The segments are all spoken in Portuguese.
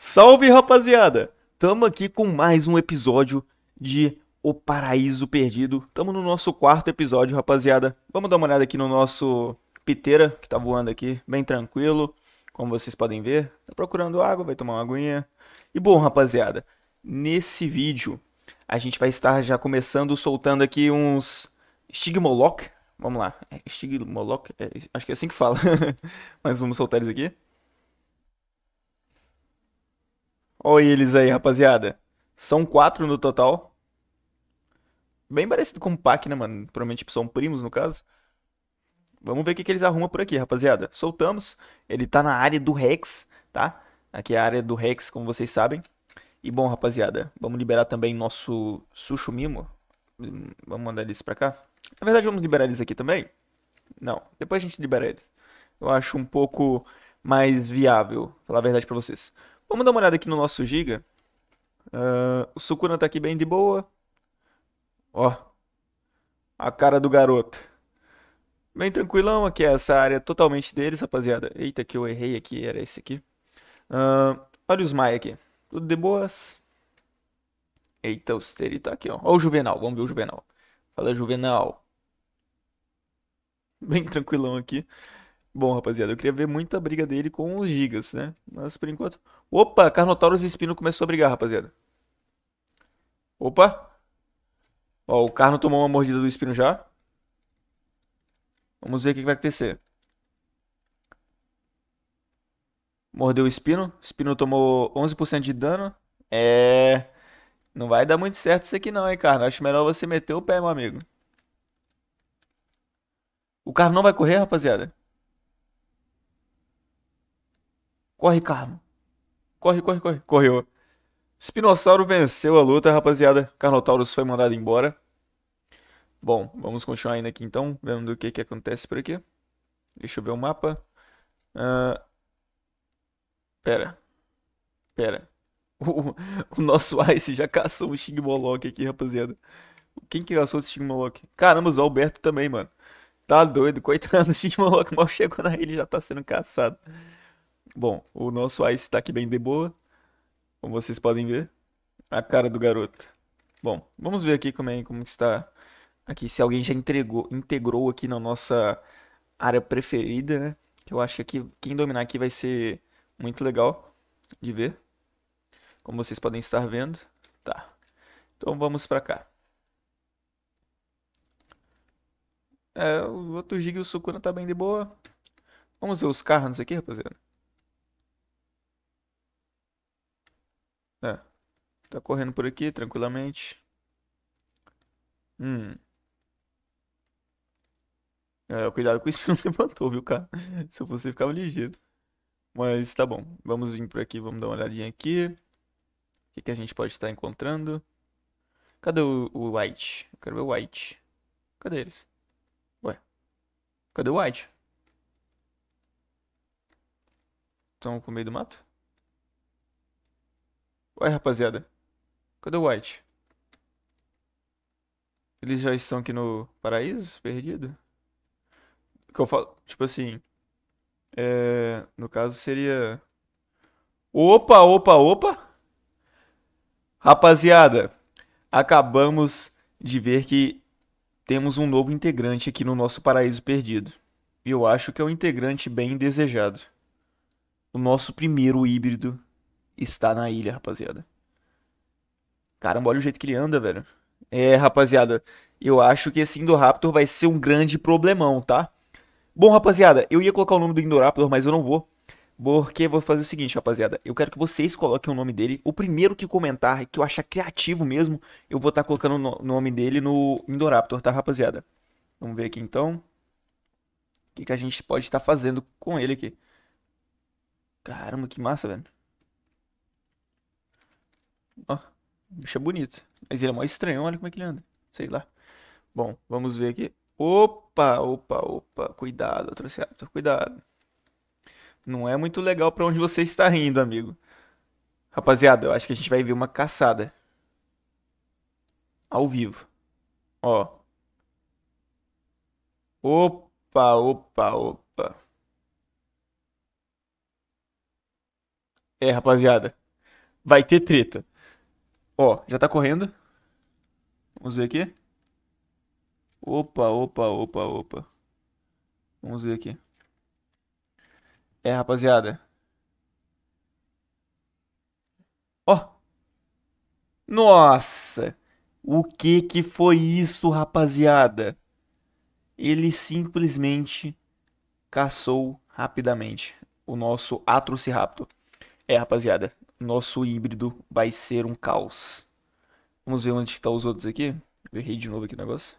Salve rapaziada! Tamo aqui com mais um episódio de O Paraíso Perdido. Tamo no nosso quarto episódio, rapaziada. Vamos dar uma olhada aqui no nosso piteira que tá voando aqui, bem tranquilo, como vocês podem ver. Tá procurando água, vai tomar uma aguinha. E bom, rapaziada, nesse vídeo a gente vai estar já começando soltando aqui uns Stigmoloch. Vamos lá, é Stigmoloch, é, acho que é assim que fala. Mas vamos soltar eles aqui. Olha eles aí, rapaziada. São quatro no total. Bem parecido com o Pac, né, mano? Provavelmente tipo, são primos, no caso. Vamos ver o que, que eles arrumam por aqui, rapaziada. Soltamos. Ele tá na área do Rex, tá? Aqui é a área do Rex, como vocês sabem. E bom, rapaziada, vamos liberar também nosso mimo. Vamos mandar eles pra cá. Na verdade, vamos liberar eles aqui também. Não, depois a gente libera eles. Eu acho um pouco mais viável, falar a verdade pra vocês. Vamos dar uma olhada aqui no nosso giga. Uh, o Sukuna tá aqui bem de boa. Ó. A cara do garoto. Bem tranquilão aqui, essa área totalmente deles, rapaziada. Eita, que eu errei aqui, era esse aqui. Uh, olha os Maia aqui. Tudo de boas. Eita, o Steri tá aqui, ó. Ó o Juvenal, vamos ver o Juvenal. Fala, Juvenal. Bem tranquilão aqui. Bom, rapaziada, eu queria ver muita briga dele com os Gigas, né? Mas por enquanto. Opa, Carnotaurus e Espino começou a brigar, rapaziada. Opa! Ó, o Carno tomou uma mordida do Espino já. Vamos ver o que vai acontecer. Mordeu o Espino. O Espino tomou 11% de dano. É. Não vai dar muito certo isso aqui, não, hein, Carno? Acho melhor você meter o pé, meu amigo. O Carno não vai correr, rapaziada? Corre, Carmo. Corre, corre, corre. Correu. Espinossauro venceu a luta, rapaziada. Carnotaurus foi mandado embora. Bom, vamos continuar ainda aqui então, vendo o que, que acontece por aqui. Deixa eu ver o mapa. Uh... Pera. Pera. O, o, nosso Ice já caçou um Sting aqui, rapaziada. Quem que caçou o Sting Caramba, o Alberto também, mano. Tá doido, coitado. do Sting mal chegou na ilha e já tá sendo caçado. Bom, o nosso Ice tá aqui bem de boa, como vocês podem ver. A cara do garoto. Bom, vamos ver aqui como, é, como está aqui, se alguém já entregou, integrou aqui na nossa área preferida, né? Que eu acho que aqui, quem dominar aqui vai ser muito legal de ver. Como vocês podem estar vendo. Tá. Então vamos pra cá. É, o outro Giga e o Sukuna tá bem de boa. Vamos ver os carros aqui, rapaziada. É. Tá correndo por aqui tranquilamente. Hum. É, cuidado com o espinho levantou, viu, cara? Se eu fosse, ficava ligeiro. Mas tá bom. Vamos vir por aqui, vamos dar uma olhadinha aqui. O que, que a gente pode estar encontrando? Cadê o, o White? Eu quero ver o White. Cadê eles? Ué. Cadê o White? Estão com meio do mato? Ué, rapaziada. Cadê o White? Eles já estão aqui no paraíso? Perdido? Que eu falo, tipo assim. É, no caso seria. Opa, opa, opa! Rapaziada, acabamos de ver que temos um novo integrante aqui no nosso paraíso perdido. E eu acho que é um integrante bem desejado. O nosso primeiro híbrido está na ilha, rapaziada. Caramba, olha o jeito que ele anda, velho. É, rapaziada, eu acho que esse Indoraptor vai ser um grande problemão, tá? Bom, rapaziada, eu ia colocar o nome do Indoraptor, mas eu não vou. Porque vou fazer o seguinte, rapaziada. Eu quero que vocês coloquem o nome dele. O primeiro que comentar, que eu achar criativo mesmo, eu vou estar tá colocando o no nome dele no Indoraptor, tá, rapaziada? Vamos ver aqui então. O que, que a gente pode estar tá fazendo com ele aqui. Caramba, que massa, velho. Ó, bicho é bonito. Mas ele é mó estranho, olha como é que ele anda. Sei lá. Bom, vamos ver aqui. Opa, opa, opa. Cuidado, Atrociator, cuidado. Não é muito legal para onde você está indo, amigo. Rapaziada, eu acho que a gente vai ver uma caçada. Ao vivo. Ó. Opa, opa, opa. É, rapaziada. Vai ter treta. Ó, já tá correndo. Vamos ver aqui. Opa, opa, opa, opa. Vamos ver aqui. É, rapaziada. Ó. Nossa! O que que foi isso, rapaziada? Ele simplesmente caçou rapidamente o nosso Atrociraptor. É, rapaziada nosso híbrido vai ser um caos. Vamos ver onde estão tá os outros aqui. Eu errei de novo aqui o negócio.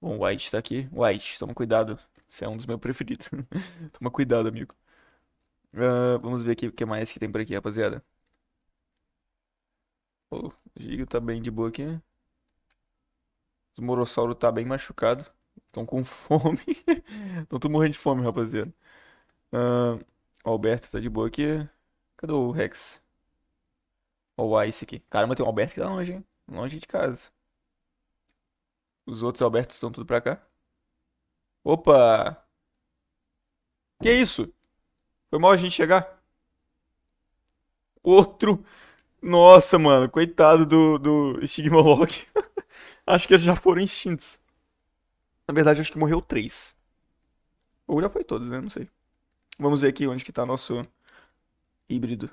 Bom, White tá aqui. White, toma cuidado. Você é um dos meus preferidos. toma cuidado, amigo. Uh, vamos ver aqui o que mais que tem por aqui, rapaziada. Oh, o Giga tá bem de boa aqui. O Morossauro tá bem machucado. Estão com fome. Estão morrendo de fome, rapaziada. Uh, o Alberto tá de boa aqui. Cadê o Rex? Ó o Ice aqui. Caramba, tem um Alberto que tá longe, hein? Longe de casa. Os outros Albertos estão tudo pra cá. Opa! Que isso? Foi mal a gente chegar? Outro... Nossa, mano. Coitado do, do Stigmoloch. acho que eles já foram extintos. Na verdade, acho que morreu três. Ou já foi todos, né? Não sei. Vamos ver aqui onde que tá nosso Híbrido.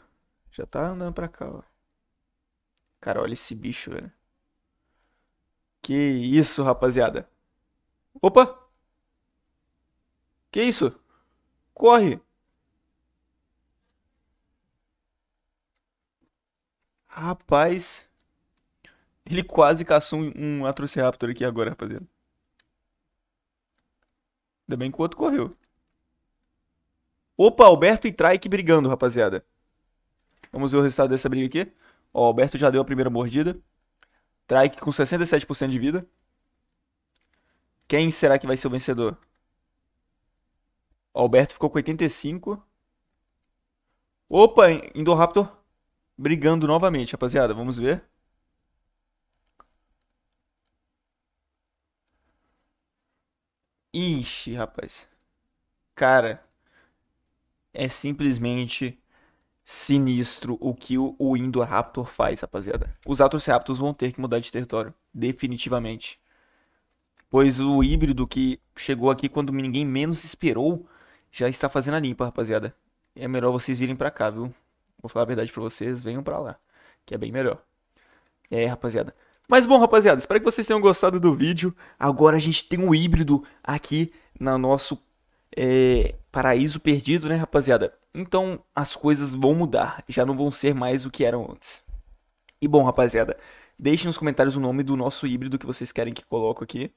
Já tá andando pra cá, ó. Cara, olha esse bicho, velho. Que isso, rapaziada. Opa! Que isso? Corre! Rapaz. Ele quase caçou um Atrociraptor aqui agora, rapaziada. Ainda bem que o outro correu. Opa, Alberto e Trike brigando, rapaziada. Vamos ver o resultado dessa briga aqui. Ó, Alberto já deu a primeira mordida. Trike com 67% de vida. Quem será que vai ser o vencedor? O Alberto ficou com 85. Opa, Indoraptor brigando novamente, rapaziada. Vamos ver. Ixi, rapaz. Cara. É simplesmente sinistro o que o, Indoraptor faz, rapaziada. Os raptors vão ter que mudar de território, definitivamente. Pois o híbrido que chegou aqui quando ninguém menos esperou já está fazendo a limpa, rapaziada. É melhor vocês virem pra cá, viu? Vou falar a verdade pra vocês, venham pra lá, que é bem melhor. É, rapaziada. Mas bom, rapaziada, espero que vocês tenham gostado do vídeo. Agora a gente tem um híbrido aqui no nosso é, paraíso perdido, né, rapaziada? Então as coisas vão mudar, já não vão ser mais o que eram antes. E bom, rapaziada, deixem nos comentários o nome do nosso híbrido que vocês querem que coloco aqui.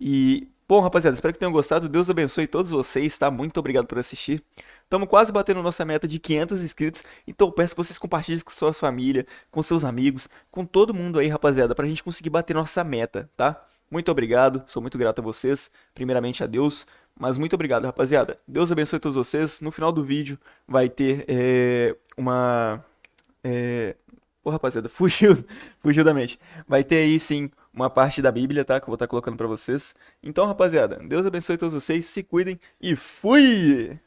E, bom, rapaziada, espero que tenham gostado. Deus abençoe todos vocês, tá? Muito obrigado por assistir. Estamos quase batendo nossa meta de 500 inscritos, então peço que vocês compartilhem com suas famílias, com seus amigos, com todo mundo aí, rapaziada, pra gente conseguir bater nossa meta, tá? Muito obrigado, sou muito grato a vocês. Primeiramente a Deus, mas muito obrigado, rapaziada. Deus abençoe todos vocês. No final do vídeo vai ter é, uma. É... Pô, rapaziada, fugiu, fugiu da mente. Vai ter aí sim uma parte da Bíblia, tá? Que eu vou estar tá colocando para vocês. Então, rapaziada, Deus abençoe todos vocês, se cuidem e fui!